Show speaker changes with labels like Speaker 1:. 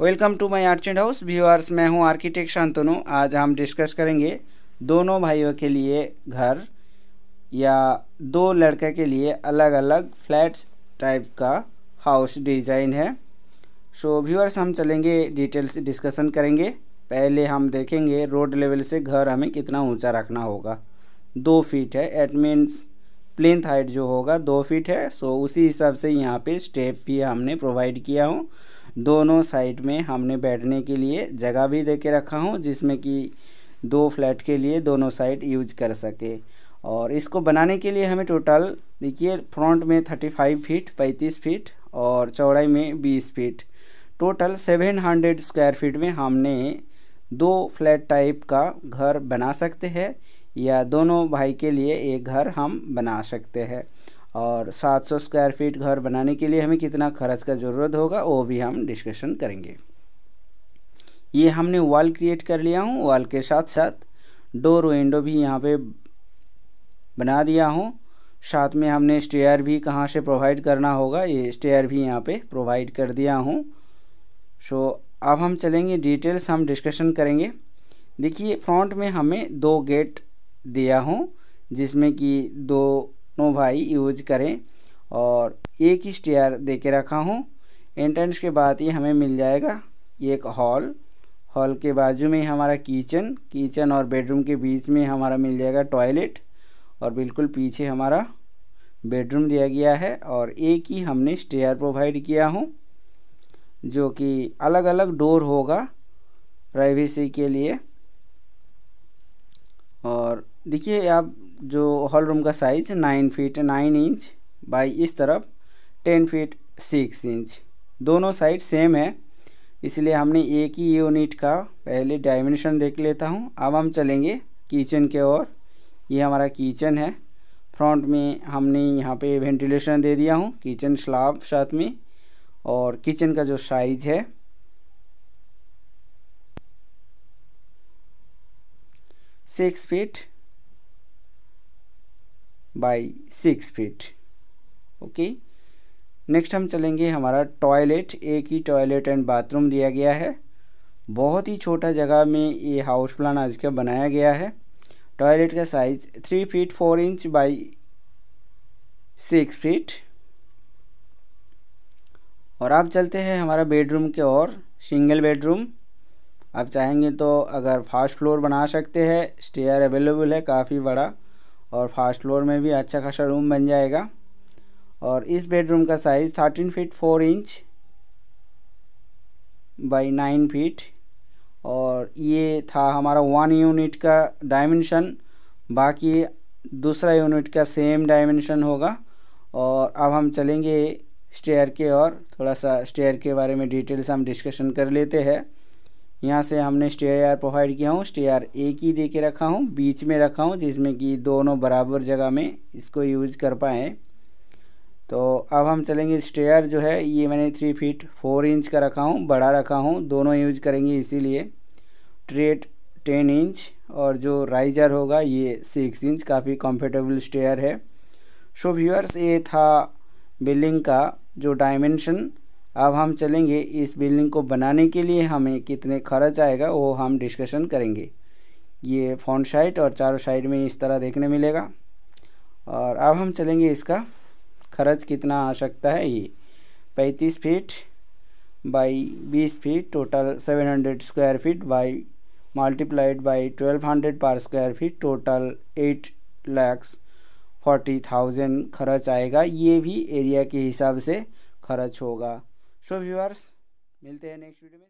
Speaker 1: welcome to my archent house viewers मैं हूं architect Shantanu आज हम डिस्कस करेंगे दोनों भाइयों के लिए घर या दो लड़के के लिए अलग अलग फ्लैट टाइप का हाउस डिज़ाइन है सो व्यूअर्स हम चलेंगे डिटेल्स डिस्कशन करेंगे पहले हम देखेंगे रोड लेवल से घर हमें कितना ऊंचा रखना होगा दो फीट है एट मीन्स प्लेंथ हाइट जो होगा दो फीट है सो उसी हिसाब से यहाँ पे स्टेप भी हमने प्रोवाइड किया हूँ दोनों साइड में हमने बैठने के लिए जगह भी दे के रखा हूँ जिसमें कि दो फ्लैट के लिए दोनों साइड यूज कर सके और इसको बनाने के लिए हमें टोटल देखिए फ्रंट में थर्टी फाइव फीट पैंतीस फीट और चौड़ाई में बीस feet total seven hundred square feet में हमने दो फ्लैट टाइप का घर बना सकते हैं या दोनों भाई के लिए एक घर हम बना सकते हैं और 700 स्क्वायर फीट घर बनाने के लिए हमें कितना खर्च का ज़रूरत होगा वो भी हम डिस्कशन करेंगे ये हमने वॉल क्रिएट कर लिया हूँ वॉल के साथ साथ डोर विंडो भी यहाँ पे बना दिया हूँ साथ में हमने स्टेयर भी कहाँ से प्रोवाइड करना होगा ये स्टेयर भी यहाँ पे प्रोवाइड कर दिया हूँ सो अब हम चलेंगे डिटेल्स हम डिस्कशन करेंगे देखिए फ्रंट में हमें दो गेट दिया हूँ जिसमें कि दो भाई यूज करें और एक ही स्टेयर दे के रखा हूँ एंट्रेंस के बाद ही हमें मिल जाएगा एक हॉल हॉल के बाजू में हमारा किचन किचन और बेडरूम के बीच में हमारा मिल जाएगा टॉयलेट और बिल्कुल पीछे हमारा बेडरूम दिया गया है और एक ही हमने स्टेयर प्रोवाइड किया हूँ जो कि अलग अलग डोर होगा प्राइवेसी के लिए और देखिए आप जो हॉल रूम का size nine feet nine inch by इस तरफ टेन फीट सिक्स इंच दोनों साइड सेम है इसलिए हमने एक ही यूनिट का पहले डायमेंशन देख लेता हूँ अब हम चलेंगे किचन के ओर ये हमारा किचन है फ्रंट में हमने यहाँ पे वेंटिलेशन दे दिया हूँ किचन स्लाब साथ में और किचन का जो साइज़ है six feet by six feet okay next हम चलेंगे हमारा टॉयलेट एक ही टॉयलेट एंड बाथरूम दिया गया है बहुत ही छोटा जगह में ये हाउस प्लान आज का बनाया गया है टॉयलेट का size three feet four inch by six feet और आप चलते हैं हमारा बेडरूम के और सिंगल बेडरूम आप चाहेंगे तो अगर फर्स्ट फ्लोर बना सकते हैं स्टेयर अवेलेबल है काफ़ी बड़ा और फर्स्ट फ्लोर में भी अच्छा खासा रूम बन जाएगा और इस बेडरूम का size thirteen feet four inch by nine feet और ये था हमारा वन यूनिट का डायमेंशन बाकी दूसरा यूनिट का सेम डायमेंशन होगा और अब हम चलेंगे स्टेयर के और थोड़ा सा स्टेयर के बारे में डिटेल्स हम डिस्कशन कर लेते हैं यहाँ से हमने स्टेयर प्रोवाइड किया हूँ स्टेयर एक ही दे के रखा हूँ बीच में रखा हूँ जिसमें कि दोनों बराबर जगह में इसको यूज कर पाएँ तो अब हम चलेंगे स्टेयर जो है ये मैंने थ्री फीट फोर इंच का रखा हूँ बड़ा रखा हूँ दोनों यूज करेंगे इसीलिए ट्रेट टेन इंच और जो राइजर होगा ये सिक्स इंच काफ़ी कम्फर्टेबल स्टेयर है सो व्यूअर्स ये था बिल्डिंग का जो डायमेंशन अब हम चलेंगे इस बिल्डिंग को बनाने के लिए हमें कितने खर्च आएगा वो हम डिस्कशन करेंगे ये फ्रंट साइड और चारों साइड में इस तरह देखने मिलेगा और अब हम चलेंगे इसका खर्च कितना आ सकता है ये पैंतीस फीट बाई बीस feet total seven hundred square feet by multiplied by twelve hundred पर square feet total eight lakhs forty thousand खर्च आएगा ये भी एरिया के हिसाब से खर्च होगा सो व्यूअर्स मिलते हैं नेक्स्ट वीडियो में